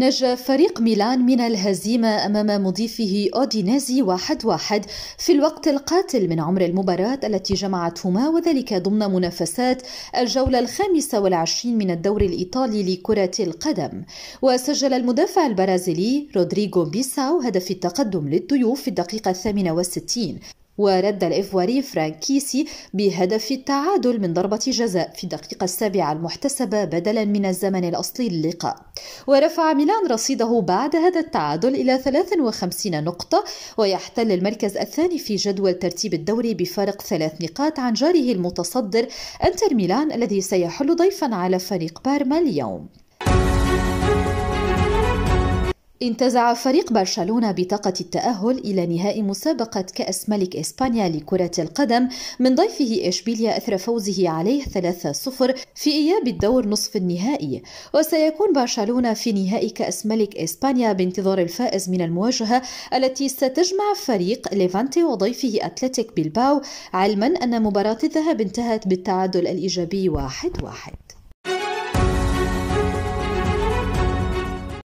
نجا فريق ميلان من الهزيمة أمام مضيفه أودينيزي واحد واحد في الوقت القاتل من عمر المباراة التي جمعتهما وذلك ضمن منافسات الجولة الخامسة والعشرين من الدوري الإيطالي لكرة القدم وسجل المدافع البرازيلي رودريغو بيساو هدف التقدم للضيوف في الدقيقة الثامنة والستين ورد الإفواري فرانكيسي بهدف التعادل من ضربة جزاء في الدقيقة السابعة المحتسبة بدلا من الزمن الأصلي للقاء ورفع ميلان رصيده بعد هذا التعادل إلى 53 نقطة ويحتل المركز الثاني في جدول ترتيب الدوري بفارق ثلاث نقاط عن جاره المتصدر أنتر ميلان الذي سيحل ضيفا على فريق بارما اليوم انتزع فريق برشلونة بطاقة التأهل إلى نهائي مسابقة كأس ملك إسبانيا لكرة القدم من ضيفه إشبيليا أثر فوزه عليه 3-0 في إياب الدور نصف النهائي وسيكون برشلونة في نهائي كأس ملك إسبانيا بانتظار الفائز من المواجهة التي ستجمع فريق ليفانتي وضيفه أتلتيك بيلباو علما أن مباراة الذهاب انتهت بالتعادل الإيجابي 1-1